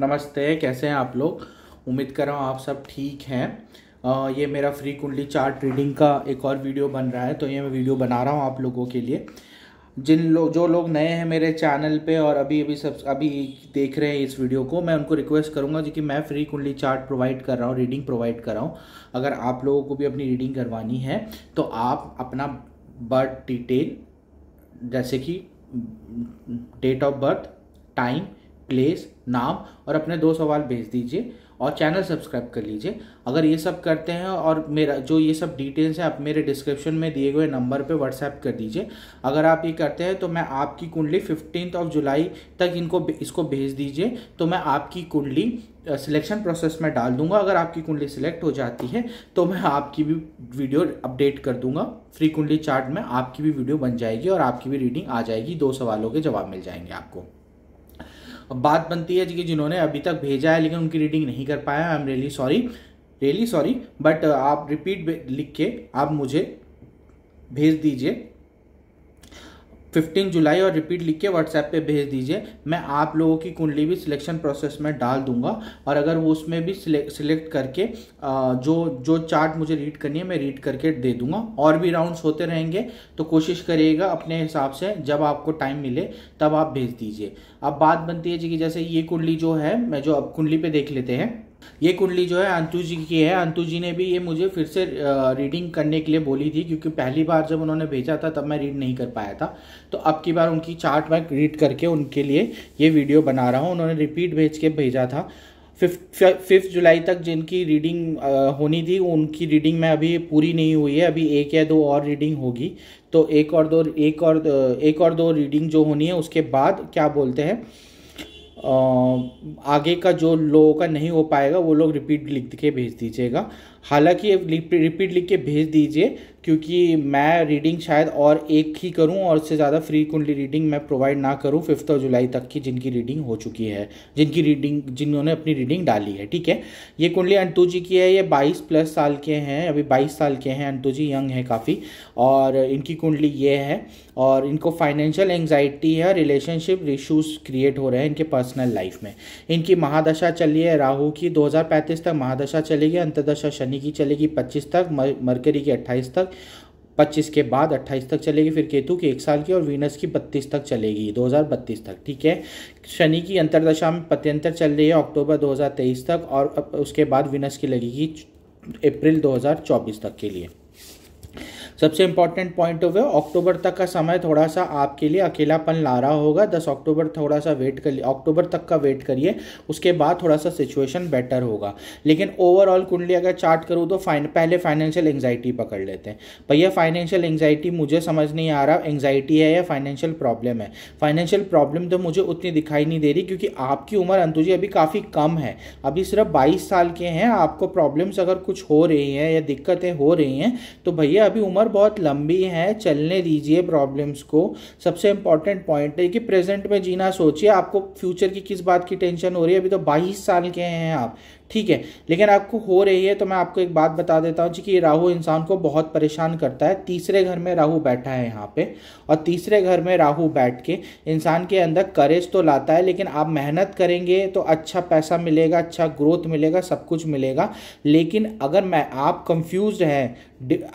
नमस्ते कैसे हैं आप लोग उम्मीद कर रहा हूँ आप सब ठीक हैं ये मेरा फ्री कुंडली चार्ट रीडिंग का एक और वीडियो बन रहा है तो ये मैं वीडियो बना रहा हूँ आप लोगों के लिए जिन लोग जो लोग नए हैं मेरे चैनल पे और अभी अभी सब अभी देख रहे हैं इस वीडियो को मैं उनको रिक्वेस्ट करूँगा कि मैं फ्री कुंडली चार्ट प्रोवाइड कर रहा हूँ रीडिंग प्रोवाइड कर रहा हूँ अगर आप लोगों को भी अपनी रीडिंग करवानी है तो आप अपना बर्थ डिटेल जैसे कि date of birth time place नाम और अपने दो सवाल भेज दीजिए और चैनल सब्सक्राइब कर लीजिए अगर ये सब करते हैं और मेरा जो ये सब डिटेल्स हैं आप मेरे डिस्क्रिप्शन में दिए गए नंबर पे व्हाट्सएप कर दीजिए अगर आप ये करते हैं तो मैं आपकी कुंडली फिफ्टीन ऑफ जुलाई तक इनको इसको भेज दीजिए तो मैं आपकी कुंडली सिलेक्शन प्रोसेस में डाल दूंगा अगर आपकी कुंडली सिलेक्ट हो जाती है तो मैं आपकी भी वीडियो अपडेट कर दूंगा फ्री कुंडली चार्ट में आपकी भी वीडियो बन जाएगी और आपकी भी रीडिंग आ जाएगी दो सवालों के जवाब मिल जाएंगे आपको बात बनती है कि जिन्होंने अभी तक भेजा है लेकिन उनकी रीडिंग नहीं कर पाया I am really sorry really sorry but आप रिपीट लिख के आप मुझे भेज दीजिए फिफ्टीन जुलाई और रिपीट लिख के व्हाट्सएप पे भेज दीजिए मैं आप लोगों की कुंडली भी सिलेक्शन प्रोसेस में डाल दूंगा और अगर वो उसमें भी सिलेक्ट करके जो जो चार्ट मुझे रीड करनी है मैं रीड करके दे दूंगा और भी राउंड्स होते रहेंगे तो कोशिश करिएगा अपने हिसाब से जब आपको टाइम मिले तब आप भेज दीजिए अब बात बनती है जी कि जैसे ये कुंडली जो है मैं जो अब कुंडली पर देख लेते हैं ये कुंडली जो है अंतु जी की है अंतु जी ने भी ये मुझे फिर से रीडिंग करने के लिए बोली थी क्योंकि पहली बार जब उन्होंने भेजा था तब मैं रीड नहीं कर पाया था तो अब की बार उनकी चार्ट मैं रीड करके उनके लिए ये वीडियो बना रहा हूँ उन्होंने रिपीट भेज के भेजा था फिफ्थ फिफ्थ जुलाई तक जिनकी रीडिंग होनी थी उनकी रीडिंग में अभी पूरी नहीं हुई है अभी एक या दो और रीडिंग होगी तो एक और दो एक और एक और दो रीडिंग जो होनी है उसके बाद क्या बोलते हैं आगे का जो लोगों का नहीं हो पाएगा वो लोग रिपीट लिख के भेज दीजिएगा हालांकि रिपीट लिख के भेज दीजिए क्योंकि मैं रीडिंग शायद और एक ही करूं और उससे ज़्यादा फ्रीकुंटली रीडिंग मैं प्रोवाइड ना करूं फिफ्थ ऑफ जुलाई तक की जिनकी रीडिंग हो चुकी है जिनकी रीडिंग जिन्होंने अपनी रीडिंग डाली है ठीक है ये कुंडली अंतु जी की है ये बाईस प्लस साल के हैं अभी बाईस साल के हैं अंतु जी यंग है काफ़ी और इनकी कुंडली ये है और इनको फाइनेंशियल एंगजाइटी है रिलेशनशिप इशूज़ क्रिएट हो रहे हैं इनके पर्सनल लाइफ में इनकी महादशा चली है राहु की 2035 तक महादशा चलेगी अंतदशा शनि की चलेगी 25 तक मरकरी की 28 तक पच्चीस के बाद अट्ठाईस तक चलेगी फिर केतु की एक साल की और वीनस की बत्तीस तक चलेगी दो हज़ार बत्तीस तक ठीक है शनि की अंतरदशा में पत्यंतर चल रही है अक्टूबर दो हज़ार तेईस तक और उसके बाद वीनस की लगेगी अप्रैल 2024 तक के लिए सबसे इंपॉर्टेंट पॉइंट ऑफ व्यू अक्टूबर तक का समय थोड़ा सा आपके लिए अकेलापन ला रहा होगा दस अक्टूबर थोड़ा सा वेट कर अक्टूबर तक का वेट करिए उसके बाद थोड़ा सा सिचुएशन बेटर होगा लेकिन ओवरऑल कुंडली अगर चार्ट करूँ तो फाइन पहले फाइनेंशियल एंगजाइटी पकड़ लेते हैं भैया फाइनेंशियल एंगजाइटी मुझे समझ नहीं आ रहा एंगजाइटी है या फाइनेंशियल प्रॉब्लम है फाइनेंशियल प्रॉब्लम तो मुझे उतनी दिखाई नहीं दे रही क्योंकि आपकी उम्र अंतु जी अभी काफ़ी कम है अभी सिर्फ बाईस साल के हैं आपको प्रॉब्लम्स अगर कुछ हो रही हैं या दिक्कतें हो रही हैं तो भैया अभी उम्र और बहुत लंबी है चलने दीजिए प्रॉब्लम्स को सबसे इंपॉर्टेंट पॉइंट है कि प्रेजेंट में जीना सोचिए आपको फ्यूचर की किस बात की टेंशन हो रही है अभी तो बाईस साल के हैं आप ठीक है लेकिन आपको हो रही है तो मैं आपको एक बात बता देता हूँ कि राहु इंसान को बहुत परेशान करता है तीसरे घर में राहु बैठा है यहाँ पे और तीसरे घर में राहु बैठ के इंसान के अंदर करेज तो लाता है लेकिन आप मेहनत करेंगे तो अच्छा पैसा मिलेगा अच्छा ग्रोथ मिलेगा सब कुछ मिलेगा लेकिन अगर मैं आप कंफ्यूज हैं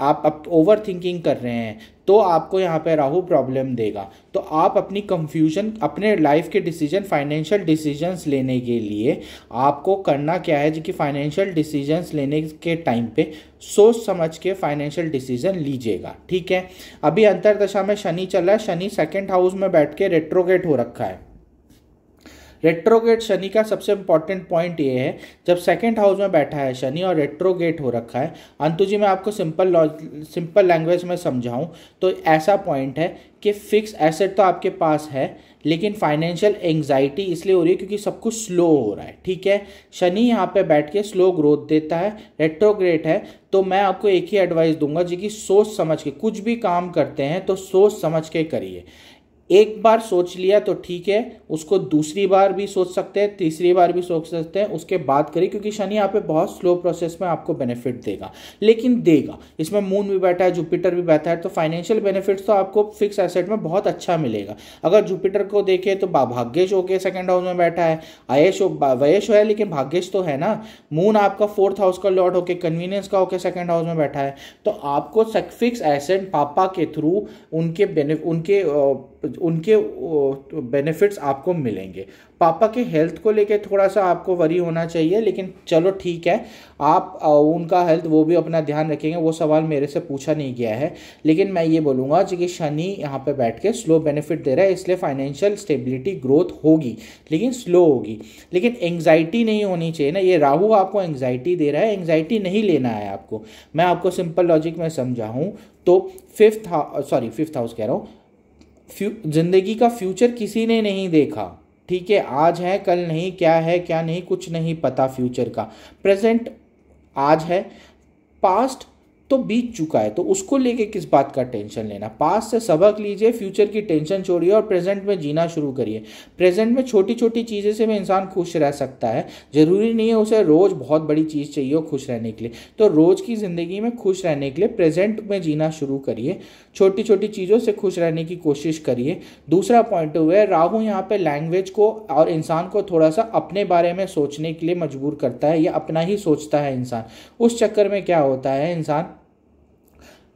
आप ओवर थिंकिंग कर रहे हैं तो आपको यहाँ पर राहु प्रॉब्लम देगा तो आप अपनी कंफ्यूजन अपने लाइफ के डिसीजन फाइनेंशियल डिसीजंस लेने के लिए आपको करना क्या है कि फाइनेंशियल डिसीजंस लेने के टाइम पे सोच समझ के फाइनेंशियल डिसीजन लीजिएगा ठीक है अभी अंतरदशा में शनि चल रहा है शनि सेकेंड हाउस में बैठ के रेट्रोगेट हो रखा है रेट्रोगेट शनि का सबसे इंपॉर्टेंट पॉइंट ये है जब सेकेंड हाउस में बैठा है शनि और रेट्रोगेट हो रखा है अंतु जी मैं आपको सिंपल सिंपल लैंग्वेज में समझाऊँ तो ऐसा पॉइंट है कि फिक्स एसेट तो आपके पास है लेकिन फाइनेंशियल एंगजाइटी इसलिए हो रही है क्योंकि सब कुछ स्लो हो रहा है ठीक है शनि यहाँ पे बैठ के स्लो ग्रोथ देता है रेट्रोग्रेट है तो मैं आपको एक ही एडवाइस दूंगा जी कि सोच समझ के कुछ भी काम करते हैं तो सोच समझ के करिए एक बार सोच लिया तो ठीक है उसको दूसरी बार भी सोच सकते हैं तीसरी बार भी सोच सकते हैं उसके बाद करें क्योंकि शनि यहाँ पे बहुत स्लो प्रोसेस में आपको बेनिफिट देगा लेकिन देगा इसमें मून भी बैठा है जुपिटर भी बैठा है तो फाइनेंशियल बेनिफिट्स तो आपको फिक्स एसेट में बहुत अच्छा मिलेगा अगर जुपिटर को देखें तो भाग्यश होके सेकेंड हाउस में बैठा है आयश हो वयश है लेकिन भाग्यश तो है ना मून आपका फोर्थ हाउस का लॉर्ड होके कन्वीनियंस का होके सेकेंड हाउस में बैठा है तो आपको फिक्स एसेट पापा के थ्रू उनके उनके उनके बेनिफिट्स तो आपको मिलेंगे पापा के हेल्थ को लेके थोड़ा सा आपको वरी होना चाहिए लेकिन चलो ठीक है आप उनका हेल्थ वो भी अपना ध्यान रखेंगे वो सवाल मेरे से पूछा नहीं गया है लेकिन मैं ये बोलूँगा कि शनि यहाँ पे बैठ के स्लो बेनिफिट दे रहा है इसलिए फाइनेंशियल स्टेबिलिटी ग्रोथ होगी लेकिन स्लो होगी लेकिन एंग्जाइटी नहीं होनी चाहिए ना ये राहु आपको एंग्जाइटी दे रहा है एंग्जाइटी नहीं लेना है आपको मैं आपको सिंपल लॉजिक में समझाऊँ तो फिफ्थ सॉरी फिफ्थ हाउस कह रहा हूँ जिंदगी का फ्यूचर किसी ने नहीं देखा ठीक है आज है कल नहीं क्या है क्या नहीं कुछ नहीं पता फ्यूचर का प्रेजेंट आज है पास्ट तो बीत चुका है तो उसको लेके किस बात का टेंशन लेना पास्ट से सबक लीजिए फ्यूचर की टेंशन छोड़िए और प्रेजेंट में जीना शुरू करिए प्रेजेंट में छोटी छोटी चीज़ें से भी इंसान खुश रह सकता है ज़रूरी नहीं है उसे रोज़ बहुत बड़ी चीज़ चाहिए हो खुश रहने के लिए तो रोज़ की ज़िंदगी में खुश रहने के लिए प्रेजेंट में जीना शुरू करिए छोटी छोटी चीज़ों से खुश रहने की कोशिश करिए दूसरा पॉइंट हुआ है राहु यहाँ पे लैंग्वेज को और इंसान को थोड़ा सा अपने बारे में सोचने के लिए मजबूर करता है या अपना ही सोचता है इंसान उस चक्कर में क्या होता है इंसान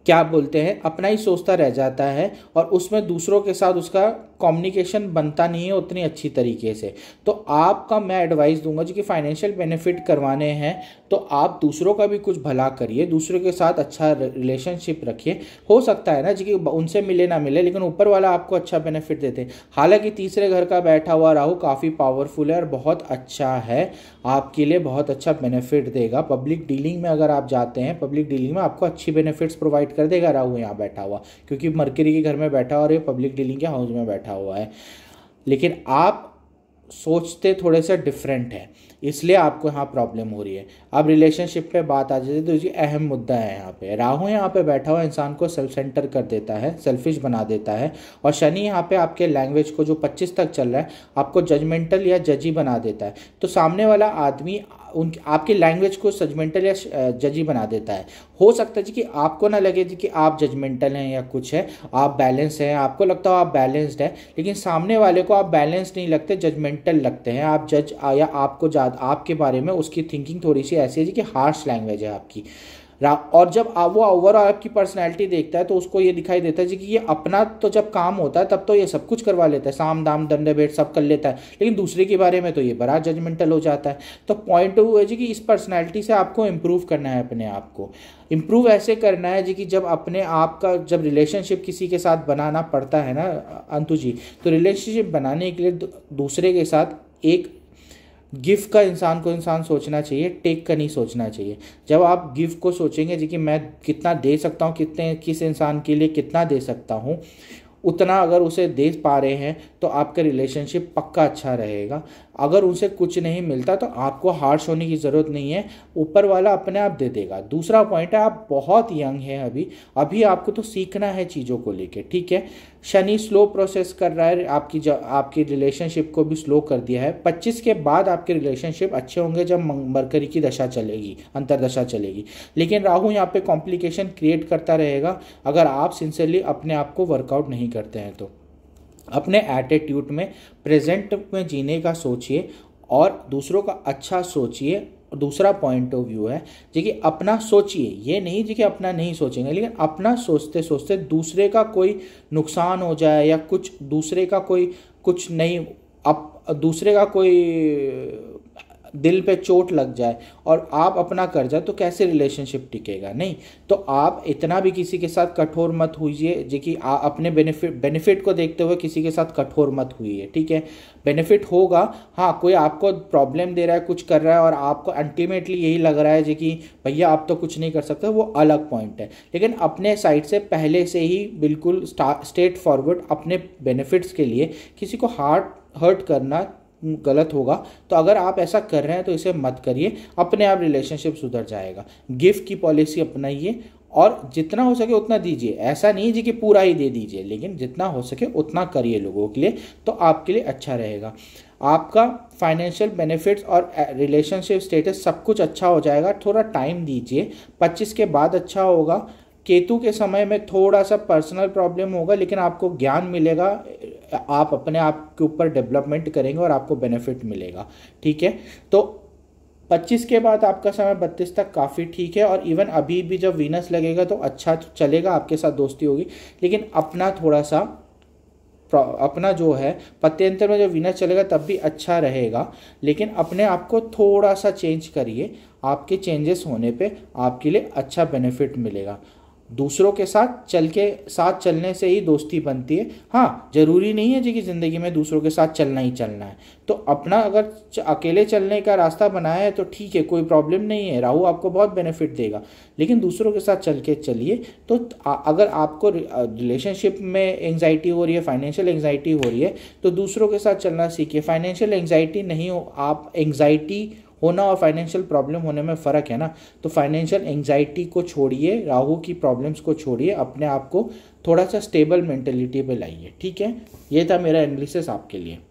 क्या बोलते हैं अपना ही सोचता रह जाता है और उसमें दूसरों के साथ उसका कम्युनिकेशन बनता नहीं है उतनी अच्छी तरीके से तो आपका मैं एडवाइस दूंगा जो कि फाइनेंशियल बेनिफिट करवाने हैं तो आप दूसरों का भी कुछ भला करिए दूसरों के साथ अच्छा रिलेशनशिप रखिए हो सकता है ना जो कि उनसे मिले ना मिले लेकिन ऊपर वाला आपको अच्छा बेनिफिट देते हालांकि तीसरे घर का बैठा हुआ राहू काफ़ी पावरफुल है और बहुत अच्छा है आपके लिए बहुत अच्छा बेनिफिट देगा पब्लिक डीलिंग में अगर आप जाते हैं पब्लिक डीलिंग में आपको अच्छी बेनिफिट्स प्रोवाइड कर देगा राहू यहाँ बैठा हुआ क्योंकि मरकरी के घर में बैठा और ये पब्लिक डीलिंग के हाउस में बैठा बैठा हुआ है लेकिन आप सोचते थोड़े से डिफरेंट है इसलिए आपको यहाँ प्रॉब्लम हो रही है अब रिलेशनशिप पे बात आ जाती है तो ये अहम मुद्दा है यहाँ पे राहु यहाँ पे बैठा हुआ इंसान को सेल्फ सेंटर कर देता है सेल्फिश बना देता है और शनि यहाँ पे आपके लैंग्वेज को जो 25 तक चल रहा है आपको जजमेंटल या जजी बना देता है तो सामने वाला आदमी उन आपके लैंग्वेज को जजमेंटल या जजी बना देता है हो सकता है जी कि आपको ना लगे जी कि आप जजमेंटल हैं या कुछ है आप बैलेंस हैं आपको लगता हो आप बैलेंस्ड है लेकिन सामने वाले को आप बैलेंस नहीं लगते जजमेंटल लगते हैं आप जज या आपको आपके बारे में उसकी थिंकिंग थोड़ी सी ऐसी है जी कि हार्श लैंग्वेज है आपकी और जब वो ओवरऑल आपकी पर्सनैलिटी देखता है तो उसको ये दिखाई देता है जी कि ये अपना तो जब काम होता है तब तो ये सब कुछ करवा लेता है साम दाम दंड भेट सब कर लेता है लेकिन दूसरे के बारे में तो ये बड़ा जजमेंटल हो जाता है तो पॉइंट वो है जी कि इस पर्सनैलिटी से आपको इम्प्रूव करना है अपने आप को इम्प्रूव ऐसे करना है जी कि जब अपने आप का जब रिलेशनशिप किसी के साथ बनाना पड़ता है ना अंतु जी तो रिलेशनशिप बनाने के लिए दूसरे के साथ एक गिव का इंसान को इंसान सोचना चाहिए टेक का नहीं सोचना चाहिए जब आप गिव को सोचेंगे जी कि मैं कितना दे सकता हूँ कितने किस इंसान के लिए कितना दे सकता हूँ उतना अगर उसे दे पा रहे हैं तो आपका रिलेशनशिप पक्का अच्छा रहेगा अगर उनसे कुछ नहीं मिलता तो आपको हार्श होने की ज़रूरत नहीं है ऊपर वाला अपने आप दे देगा दूसरा पॉइंट है आप बहुत यंग हैं अभी अभी आपको तो सीखना है चीज़ों को लेके ठीक है शनि स्लो प्रोसेस कर रहा है आपकी जब आपकी रिलेशनशिप को भी स्लो कर दिया है 25 के बाद आपके रिलेशनशिप अच्छे होंगे जब मरकरी की दशा चलेगी अंतरदशा चलेगी लेकिन राहु यहाँ पे कॉम्प्लिकेशन क्रिएट करता रहेगा अगर आप सिंसियरली अपने आप को वर्कआउट नहीं करते हैं तो अपने एटीट्यूड में प्रेजेंट में जीने का सोचिए और दूसरों का अच्छा सोचिए दूसरा पॉइंट ऑफ व्यू है जो कि अपना सोचिए ये नहीं जो कि अपना नहीं सोचेंगे लेकिन अपना सोचते सोचते दूसरे का कोई नुकसान हो जाए या कुछ दूसरे का कोई कुछ नहीं अप दूसरे का कोई दिल पे चोट लग जाए और आप अपना कर जाए तो कैसे रिलेशनशिप टिकेगा नहीं तो आप इतना भी किसी के साथ कठोर मत हुईए जो कि अपने बेनिफिट बेनिफिट को देखते हुए किसी के साथ कठोर मत हुई है ठीक है बेनिफिट होगा हाँ कोई आपको प्रॉब्लम दे रहा है कुछ कर रहा है और आपको अल्टीमेटली यही लग रहा है जो कि भैया आप तो कुछ नहीं कर सकते वो अलग पॉइंट है लेकिन अपने साइड से पहले से ही बिल्कुल स्टेट फॉरवर्ड अपने बेनिफिट्स के लिए किसी को हार्ट हर्ट करना गलत होगा तो अगर आप ऐसा कर रहे हैं तो इसे मत करिए अपने आप रिलेशनशिप सुधर जाएगा गिफ्ट की पॉलिसी अपनाइए और जितना हो सके उतना दीजिए ऐसा नहीं जी कि पूरा ही दे दीजिए लेकिन जितना हो सके उतना करिए लोगों के लिए तो आपके लिए अच्छा रहेगा आपका फाइनेंशियल बेनिफिट्स और रिलेशनशिप स्टेटस सब कुछ अच्छा हो जाएगा थोड़ा टाइम दीजिए 25 के बाद अच्छा होगा केतु के समय में थोड़ा सा पर्सनल प्रॉब्लम होगा लेकिन आपको ज्ञान मिलेगा आप अपने आप के ऊपर डेवलपमेंट करेंगे और आपको बेनिफिट मिलेगा ठीक है तो 25 के बाद आपका समय 32 तक काफ़ी ठीक है और इवन अभी भी जब वीनस लगेगा तो अच्छा तो चलेगा आपके साथ दोस्ती होगी लेकिन अपना थोड़ा सा अपना जो है पत्यंतर में जब वीनस चलेगा तब भी अच्छा रहेगा लेकिन अपने आप को थोड़ा सा चेंज करिए आपके चेंजेस होने पे आपके लिए अच्छा बेनिफिट मिलेगा दूसरों के साथ चल के साथ चलने से ही दोस्ती बनती है हाँ ज़रूरी नहीं है जी कि ज़िंदगी में दूसरों के साथ चलना ही चलना है तो अपना अगर अकेले चलने का रास्ता बनाया है तो ठीक है कोई प्रॉब्लम नहीं है राहु आपको बहुत बेनिफिट देगा लेकिन दूसरों के साथ चल के चलिए तो अगर आपको रिलेशनशिप में एंगजाइटी हो रही है फाइनेंशियल एंगजाइटी हो रही है तो दूसरों के साथ चलना सीखिए फाइनेंशियल एंगजाइटी नहीं हो आप एंगजाइटी होना और फाइनेंशियल प्रॉब्लम होने में फ़र्क है ना तो फाइनेंशियल एंगजाइटी को छोड़िए राहु की प्रॉब्लम्स को छोड़िए अपने आप को थोड़ा सा स्टेबल मेंटेलिटी पे लाइए ठीक है ये था मेरा एनालिसिस आपके लिए